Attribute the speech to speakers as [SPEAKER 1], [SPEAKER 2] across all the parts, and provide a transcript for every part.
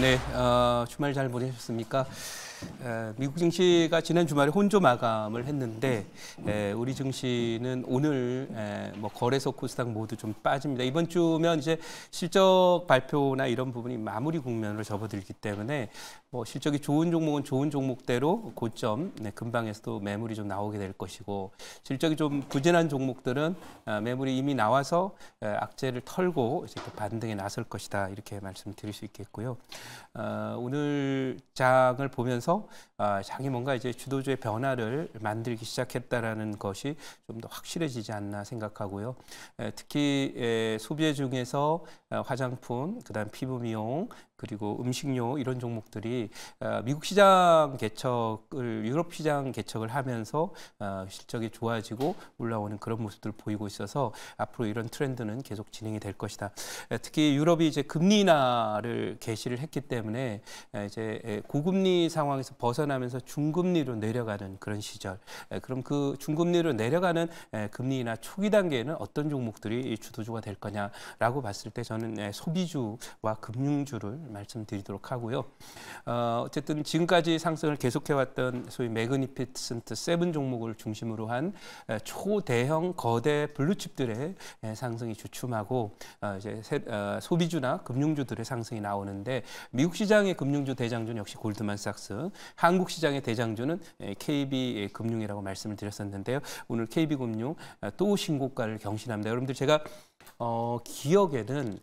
[SPEAKER 1] 네, 어, 주말 잘 보내셨습니까? 미국 증시가 지난 주말에 혼조 마감을 했는데 우리 증시는 오늘 뭐 거래소 코스닥 모두 좀 빠집니다. 이번 주면 이제 실적 발표나 이런 부분이 마무리 국면으로 접어들기 때문에 뭐 실적이 좋은 종목은 좋은 종목대로 고점 금방에서도 네, 매물이 좀 나오게 될 것이고 실적이 좀 부진한 종목들은 아, 매물이 이미 나와서 악재를 털고 이제 또 반등에 나설 것이다 이렇게 말씀드릴 수 있겠고요. 어, 오늘 장을 보면서 통해서 아, 자기 뭔가 이제 주도주의 변화를 만들기 시작했다라는 것이 좀 더 확실해지지 않나 생각하고요. 특히 소비 중에서 어, 화장품, 그다음 피부 미용, 그리고 음식료 이런 종목들이 어, 미국 시장 개척을 유럽 시장 개척을 하면서 어, 실적이 좋아지고 올라오는 그런 모습들을 보이고 있어서 앞으로 이런 트렌드는 계속 진행이 될 것이다. 특히 유럽이 이제 금리 인하를 개시를 했기 때문에 이제 고금리 상황에서 벗어나면서 중금리로 내려가는 그런 시절. 그럼 그 중금리로 내려가는 금리 인하 초기 단계에는 어떤 종목들이 주도주가 될 거냐라고 봤을 때 저는 소비주와 금융주를 말씀드리도록 하고요. 어, 어쨌든 지금까지 상승을 계속해왔던 소위 매그니피센트 세븐 종목을 중심으로 한 초대형 거대 블루칩들의 상승이 주춤하고 어, 이제 어, 소비주나 금융주들의 상승이 나오는데 미국 시장의 금융주 대장주는 역시 골드만삭스, 한국 시장의 대장주는 KB 금융이라고 말씀을 드렸었는데요. 오늘 KB 금융 또 신고가를 경신합니다. 여러분들 제가 어, 기억에는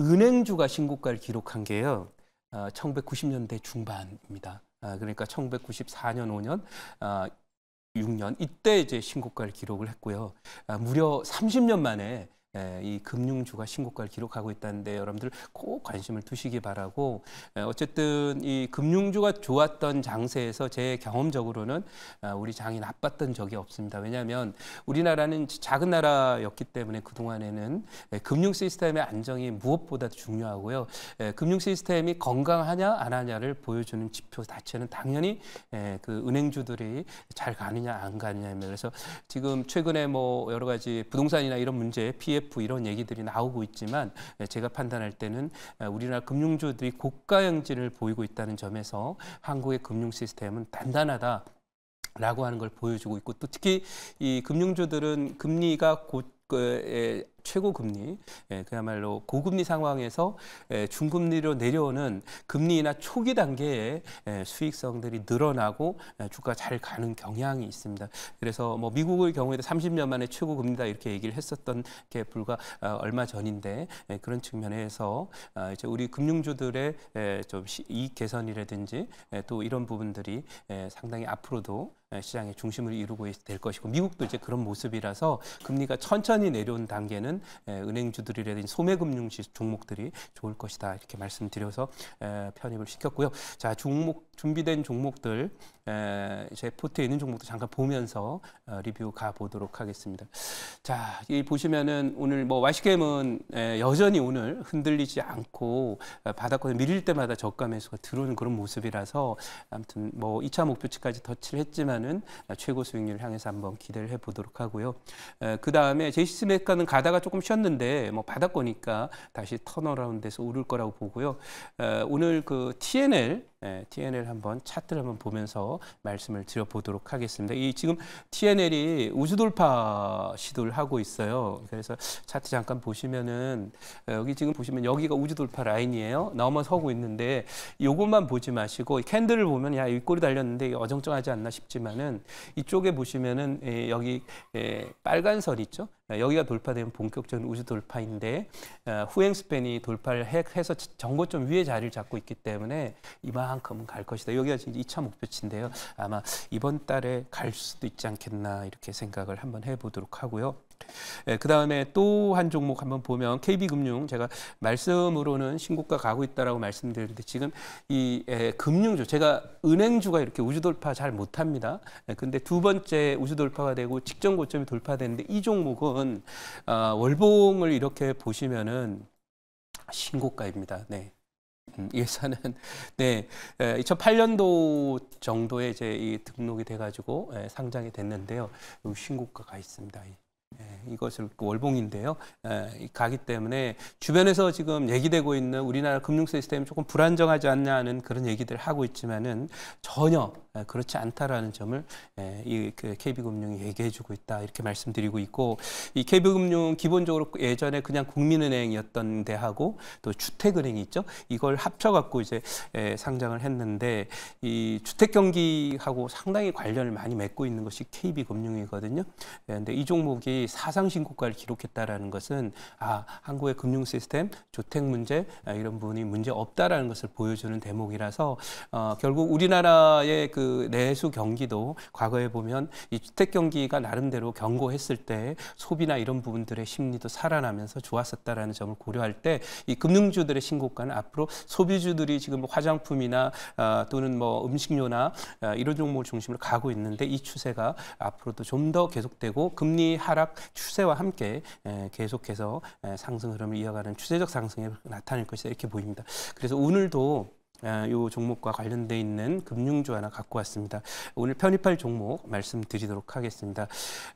[SPEAKER 1] 은행주가 신고가를 기록한 게요. 1990년대 아, 중반입니다. 아, 그러니까 1994년, 5년, 6년 이때 이제 신고가를 기록을 했고요. 아, 무려 30년 만에 예, 이 금융주가 신고가를 기록하고 있다는데 여러분들 꼭 관심을 두시기 바라고 예, 어쨌든 이 금융주가 좋았던 장세에서 제 경험적으로는 아, 우리 장이 나빴던 적이 없습니다. 왜냐하면 우리나라는 작은 나라였기 때문에 그동안에는 예, 금융 시스템의 안정이 무엇보다 중요하고요. 금융 시스템이 건강하냐 안 하냐를 보여주는 지표 자체는 당연히 그 은행주들이 잘 가느냐 안 가느냐입니다. 그래서 지금 최근에 뭐 여러 가지 부동산이나 이런 문제에 피해 IMF 이런 얘기들이 나오고 있지만 제가 판단할 때는 우리나라 금융주들이 고가 양진을 보이고 있다는 점에서 한국의 금융 시스템은 단단하다. 라고 하는 걸 보여주고 있고 또 특히 이 금융주들은 금리가 곧 최고 금리, 예, 그야말로 고금리 상황에서 예, 중금리로 내려오는 금리나 초기 단계에 예, 수익성들이 늘어나고 예, 주가 잘 가는 경향이 있습니다. 그래서 뭐 미국의 경우에도 30년 만에 최고 금리다 이렇게 얘기를 했었던 게 불과 어, 얼마 전인데 예, 그런 측면에서 아, 이제 우리 금융주들의 예, 좀 이익 개선이라든지 예, 또 이런 부분들이 예, 상당히 앞으로도 예, 시장의 중심을 이루고 될 것이고 미국도 이제 그런 모습이라서 금리가 천천히 내려온 단계는 예, 은행주들이라든지 소매금융 종목들이 좋을 것이다 이렇게 말씀드려서 예, 편입을 시켰고요. 자 종목 준비된 종목들 이제 포트에 있는 종목도 잠깐 보면서 어, 리뷰 가 보도록 하겠습니다. 자, 이 보시면은 오늘 뭐 y 시게임은 여전히 오늘 흔들리지 않고 어, 바닥권에 밀릴 때마다 저가 매수가 들어오는 그런 모습이라서 아무튼 뭐 2차 목표치까지 터치를 했지만은 어, 최고 수익률을 향해서 한번 기대를 해 보도록 하고요. 그 다음에 제시 스메카는 가다가 조금 쉬었는데 뭐 바닥권이니까 다시 터널 라운드에서 오를 거라고 보고요. 오늘 그 TNL 예, TNL 한번 차트를 한번 보면서 말씀을 드려보도록 하겠습니다. 이 지금 TNL이 우주 돌파 시도를 하고 있어요. 그래서 차트 잠깐 보시면은 어, 여기 지금 보시면 여기가 우주 돌파 라인이에요. 넘어서고 있는데 요것만 보지 마시고 캔들을 보면 야, 이꼬이 달렸는데 어정쩡하지 않나 싶지만은 이쪽에 보시면은 예, 여기 예, 빨간 선 있죠? 아, 여기가 돌파되면 본격적인 우주 돌파인데 아, 후행 스팬이 돌파를 해서 정보점 위에 자리를 잡고 있기 때문에 이만큼은 갈 것이다. 여기가 지금 2차 목표치인데요. 아마 이번 달에 갈 수도 있지 않겠나 이렇게 생각을 한번 해보도록 하고요. 예, 그다음에 또 한 종목 한번 보면 KB금융 제가 말씀으로는 신고가 가고 있다라고 말씀드렸는데 지금 이 예, 금융주 제가 은행주가 이렇게 우주 돌파 잘 못합니다. 예, 근데 두 번째 우주 돌파가 되고 직전 고점이 돌파되는데 이 종목은 아, 월봉을 이렇게 보시면은 신고가입니다. 네. 음, 예산은 네 2008년도 예, 정도에 이제 등록이 돼가지고 예, 상장이 됐는데요. 신고가가 있습니다. 예. 예, 이것을 그 월봉인데요. 예, 가기 때문에 주변에서 지금 얘기되고 있는 우리나라 금융 시스템이 조금 불안정하지 않냐 하는 그런 얘기들 하고 있지만은 전혀 아, 그렇지 않다라는 점을 예, 이 그 KB금융이 얘기해주고 있다 이렇게 말씀드리고 있고 이 KB금융 기본적으로 예전에 그냥 국민은행이었던 데하고 또 주택은행이 있죠 이걸 합쳐갖고 이제 예, 상장을 했는데 이 주택 경기하고 상당히 관련을 많이 맺고 있는 것이 KB금융이거든요. 그런데 예, 이 종목이 사상 신고가를 기록했다라는 것은 아 한국의 금융 시스템 주택 문제 아, 이런 부분이 문제 없다라는 것을 보여주는 대목이라서 어, 결국 우리나라의 그그 내수 경기도 과거에 보면 이 주택 경기가 나름대로 경고했을 때 소비나 이런 부분들의 심리도 살아나면서 좋았었다라는 점을 고려할 때 이 금융주들의 신고가는 앞으로 소비주들이 지금 뭐 화장품이나 아, 또는 뭐 음식료나 어, 이런 종목을 중심으로 가고 있는데 이 추세가 앞으로도 좀 더 계속되고 금리 하락 추세와 함께 에, 계속해서 에, 상승 흐름을 이어가는 추세적 상승이 나타날 것이다 이렇게 보입니다. 그래서 오늘도 이 아, 종목과 관련돼 있는 금융주 하나 갖고 왔습니다. 오늘 편입할 종목 말씀드리도록 하겠습니다.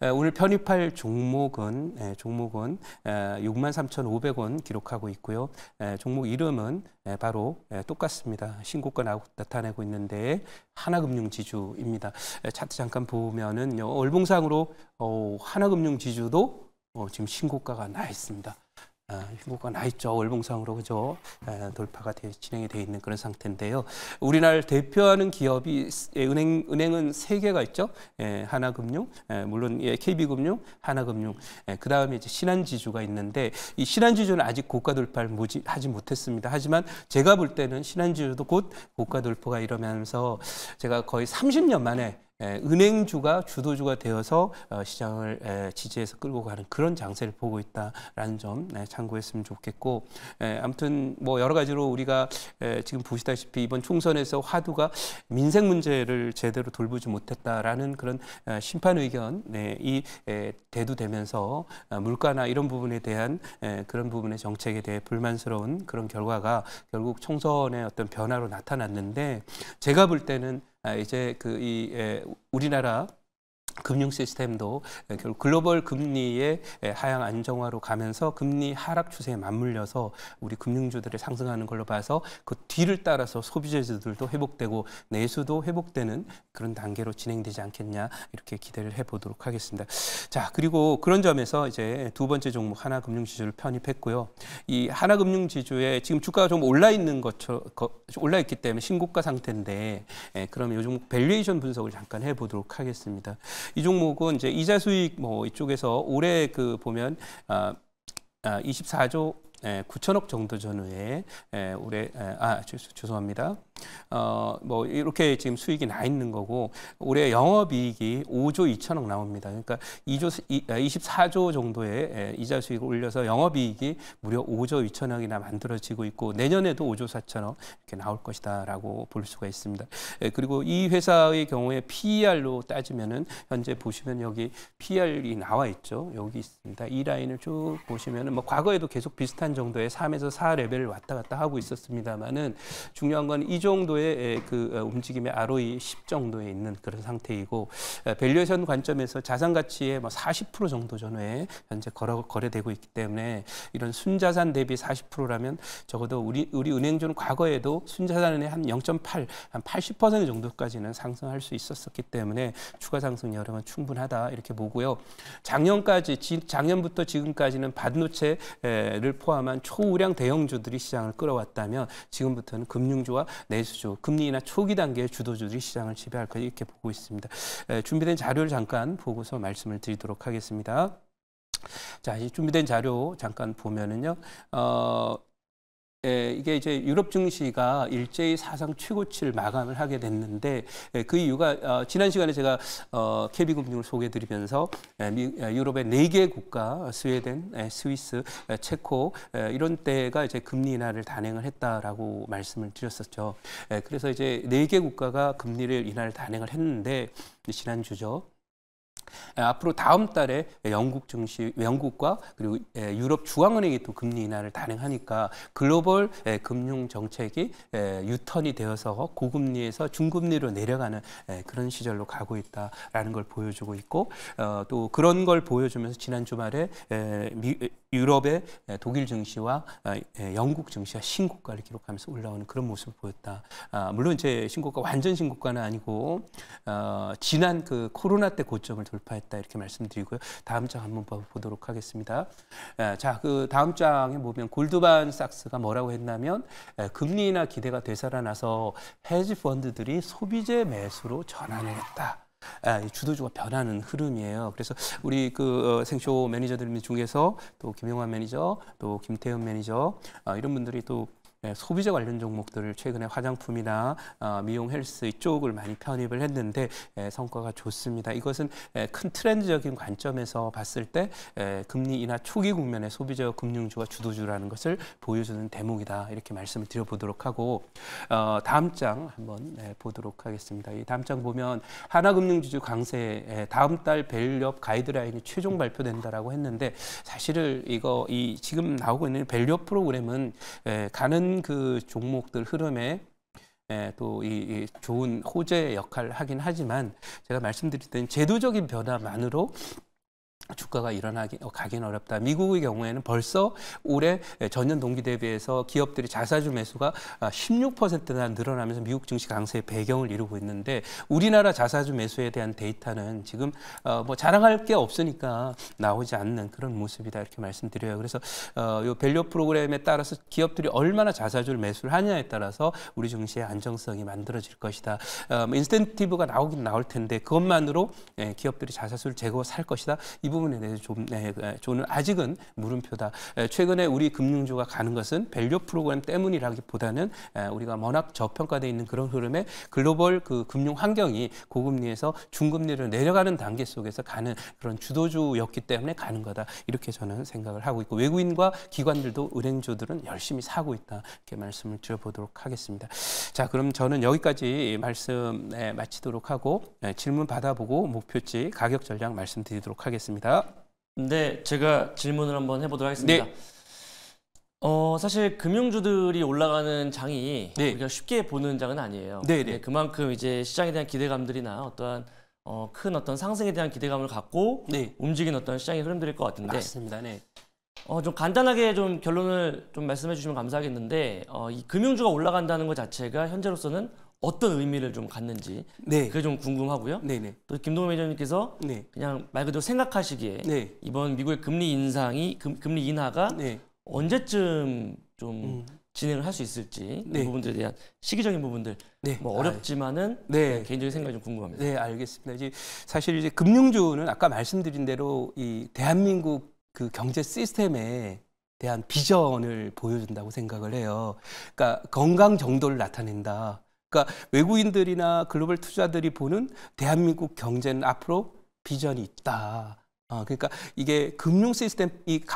[SPEAKER 1] 아, 오늘 편입할 종목은 예, 종목은 63,500원 아, 기록하고 있고요. 예, 종목 이름은 예, 바로 똑같습니다. 신고가 나타내고 있는데 하나금융지주입니다. 차트 잠깐 보면은 월봉상으로 어, 하나금융지주도 어, 지금 신고가가 나 있습니다. 아, 흉국과 나 있죠. 월봉상으로 그죠. 아, 돌파가 되, 진행이 되어 있는 그런 상태인데요. 우리나라 대표하는 기업이 예, 은행 은행은 세 개가 있죠. 예, 하나금융, 예, 물론 예, KB금융, 하나금융. 예, 그다음에 이제 신한지주가 있는데 이 신한지주는 아직 고가 돌파를 하지 못했습니다. 하지만 제가 볼 때는 신한지주도 곧 고가 돌파가 이러면서 제가 거의 30년 만에 예, 은행주가 주도주가 되어서 어, 시장을 지지해서 끌고 가는 그런 장세를 보고 있다라는 점 네, 참고했으면 좋겠고 예, 아무튼 뭐 여러 가지로 우리가 지금 보시다시피 이번 총선에서 화두가 민생 문제를 제대로 돌보지 못했다라는 그런 어, 심판 의견이 네, 대두되면서 어, 물가나 이런 부분에 대한 그런 부분의 정책에 대해 불만스러운 그런 결과가 결국 총선의 어떤 변화로 나타났는데 제가 볼 때는 아, 이제 그이 예, 우리나라 금융 시스템도 예, 결국 글로벌 금리의 예, 하향 안정화로 가면서 금리 하락 추세에 맞물려서 우리 금융주들이 상승하는 걸로 봐서 그 뒤를 따라서 소비재주들도 회복되고 내수도 회복되는 그런 단계로 진행되지 않겠냐 이렇게 기대를 해보도록 하겠습니다. 자 그리고 그런 점에서 이제 두 번째 종목 하나금융지주를 편입했고요. 이 하나금융지주에 지금 주가가 좀 올라 있는 것처럼 올라 있기 때문에 신고가 상태인데 예, 그러요 종목 밸류에이션 분석을 잠깐 해보도록 하겠습니다. 이 종목은 이제 이자 수익 뭐 이쪽에서 올해 그 보면 아, 아 24조 9천억 예, 정도 전후에 예, 올해 예, 아 죄송합니다. 어, 뭐 이렇게 지금 수익이 나 있는 거고 올해 영업이익이 5조 2천억 나옵니다. 그러니까 2조 24조 정도의 이자 수익을 올려서 영업이익이 무려 5조 2천억이나 만들어지고 있고 내년에도 5조 4천억 이렇게 나올 것이다라고 볼 수가 있습니다. 그리고 이 회사의 경우에 PER로 따지면은 현재 보시면 여기 PER이 나와 있죠. 여기 있습니다. 이 라인을 쭉 보시면은 뭐 과거에도 계속 비슷한 반 정도의 3에서 4 레벨을 왔다 갔다 하고 있었습니다만은 중요한 건 이 정도의 그 어, 움직임의 ROE 10 정도에 있는 그런 상태이고 어, 밸류에이션 관점에서 자산 가치의 뭐40% 정도 전후에 현재 거래, 거래되고 있기 때문에 이런 순자산 대비 40%라면 적어도 우리 우리 은행주는 과거에도 순자산의 한 0.8, 한 80% 정도까지는 상승할 수 있었었기 때문에 추가 상승 여력은 충분하다 이렇게 보고요. 작년까지 작년부터 지금까지는 반도체를 포함 포함한 초우량 대형주들이 시장을 끌어왔다면 지금부터는 금융주와 내수주, 금리나 초기 단계의 주도주들이 시장을 지배할 것이 이렇게 보고 있습니다. 준비된 자료를 잠깐 보고서 말씀을 드리도록 하겠습니다. 자, 이 준비된 자료 잠깐 보면은요. 어, 예, 이게 이제 유럽 증시가 일제히 사상 최고치를 마감을 하게 됐는데 예, 그 이유가 어, 지난 시간에 제가 어, 캐비 금융을 소개해드리면서 예, 미, 예, 유럽의 네 개 국가 스웨덴, 예, 스위스, 예, 체코 예, 이런 때가 이제 금리 인하를 단행을 했다라고 말씀을 드렸었죠. 예, 그래서 이제 네 개 국가가 금리를 인하를 단행을 했는데 지난 주죠. 예, 앞으로 다음 달에 영국 증시, 영국과 그리고 예, 유럽 중앙은행이 또 금리 인하를 단행하니까 글로벌 예, 금융 정책이 유턴이 되어서 고금리에서 중금리로 내려가는 그런 시절로 가고 있다라는 걸 보여주고 있고 어, 또 그런 걸 보여주면서 지난 주말에 유럽의 예, 독일 증시와 아, 예, 영국 증시와 신고가를 기록하면서 올라오는 그런 모습을 보였다. 아, 물론 제 신고가 완전 신고가는 아니고 어, 지난 그 코로나 때 고점을 돌파했다 이렇게 말씀드리고요. 다음 장 한번 보도록 하겠습니다. 예, 자, 그 다음 장에 보면 골드만삭스가 뭐라고 했냐면 금리나 기대가 되살아나서 헤지 펀드들이 소비재 매수로 전환을 했다. 아, 주도주가 변하는 흐름이에요. 그래서 우리 그 어, 생쇼 매니저들 중에서 또 김영환 매니저, 또 김태현 매니저 아, 이런 분들이 또 네, 소비자 관련 종목들을 최근에 화장품이나 어, 미용 헬스 이쪽을 많이 편입을 했는데 예, 성과가 좋습니다. 이것은 예, 큰 트렌드적인 관점에서 봤을 때 예, 금리 인하 초기 국면의 소비자 금융주와 주도주라는 것을 보여주는 대목이다. 이렇게 말씀을 드려보도록 하고 어, 다음 장 한번 네, 보도록 하겠습니다. 이 다음 장 보면 하나금융주주 강세 다음 달 밸류업 가이드라인이 최종 발표된다라고 했는데 사실은 이거 이 지금 나오고 있는 밸류업 프로그램은 가는 그 종목들 흐름에 예, 또이 좋은 호재 역할을 하긴 하지만 제가 말씀드렸던 제도적인 변화만으로 주가가 일어나기 가긴 어렵다. 미국의 경우에는 벌써 올해 전년 동기 대비해서 기업들이 자사주 매수가 16%나 아, 늘어나면서 미국 증시 강세의 배경을 이루고 있는데 우리나라 자사주 매수에 대한 데이터는 지금 어, 뭐 자랑할 게 없으니까 나오지 않는 그런 모습이다 이렇게 말씀드려요. 그래서 어, 요 밸류 프로그램에 따라서 기업들이 얼마나 자사주를 매수를 하냐에 따라서 우리 증시의 안정성이 만들어질 것이다. 어, 뭐 인센티브가 나오긴 나올 텐데 그것만으로 예, 기업들이 자사주를 재고 살 것이다. 이 부분 부분에 대해서 좀 네, 그, 저는 아직은 물음표다. 최근에 우리 금융주가 가는 것은 밸류 프로그램 때문이라기보다는 우리가 워낙 저평가돼 있는 그런 흐름에 글로벌 그 금융 환경이 고금리에서 중금리를 내려가는 단계 속에서 가는 그런 주도주였기 때문에 가는 거다. 이렇게 저는 생각을 하고 있고 외국인과 기관들도 은행주들은 열심히 사고 있다. 이렇게 말씀을 드려보도록 하겠습니다. 자, 그럼 저는 여기까지 말씀 마치도록 하고 질문 받아보고 목표치 가격 전략 말씀드리도록 하겠습니다. 부탁드니다 네, 제가 질문을 한번 해보도록 하겠습니다. 네. 어, 사실 금융주들이 올라가는 장이 네. 우리가 쉽게 보는 장은 아니에요. 네, 네, 네. 그만큼 이제 시장에 대한 기대감들이나 어떠한 어, 큰 어떤 상승에 대한 기대감을 갖고 네. 움직인 어떤 시장의 흐름들일 것 같은데. 맞습니다. 네. 어, 좀 간단하게 좀 결론을 좀 말씀해 주시면 감사하겠는데 어, 이 금융주가 올라간다는 것 자체가 현재로서는 어떤 의미를 좀 갖는지 네. 그게 좀 궁금하고요. 네네. 네. 또 김동호 회장님께서 네. 그냥 말 그대로 생각하시기에 네. 이번 미국의 금리 인상이 금, 리 인하가 네. 언제쯤 좀 음. 진행을 할 수 있을지 그 부분들에 대한 시기적인 부분들 뭐 어렵지만은 아, 개인적인 생각이 좀 궁금합니다. 네, 알겠습니다. 이제 사실 이제 금융주는 아까 말씀드린 대로 이 대한민국 그 경제 시스템에 대한 비전을 보여준다고 생각을 해요. 그러니까 건강 정도를 나타낸다. 그러니까 외국인들이나 글로벌 투자들이 보는 대한민국 경제는 앞으로 비전이 있다. 아, 그러니까 이게 금융 시스템이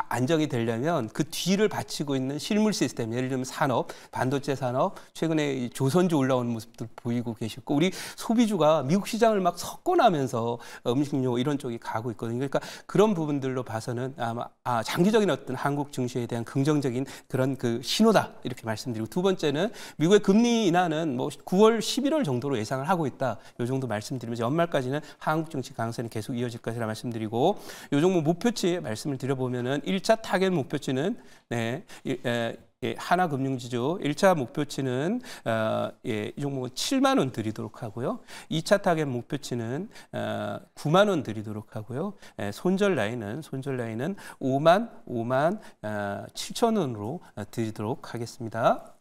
[SPEAKER 1] 안정이 되려면 그 뒤를 받치고 있는 실물 시스템, 예를 들면 산업, 반도체 산업, 최근에 조선주 올라오는 모습들 보이고 계시고 우리 소비주가 미국 시장을 막 섞어나면서 어, 음식료 이런 쪽이 가고 있거든요. 그러니까 그런 부분들로 봐서는 아마 아, 장기적인 어떤 한국 증시에 대한 긍정적인 그런 그 신호다 이렇게 말씀드리고 두 번째는 미국의 금리 인하는 뭐 9월, 11월 정도로 예상을 하고 있다. 요 정도 말씀드리면서 연말까지는 한국 증시 강세는 계속 이어질 것이라 말씀드리고 요 종목 목표치 말씀을 드려보면은 1차 타겟 목표치는 네, 예, 예, 하나금융지주 1차 목표치는 어, 예, 이 종목은 7만 원 드리도록 하고요. 2차 타겟 목표치는 어, 9만 원 드리도록 하고요. 예, 손절 라인은 손절 라인은 5만 5만 어, 7천 원으로 어, 드리도록 하겠습니다.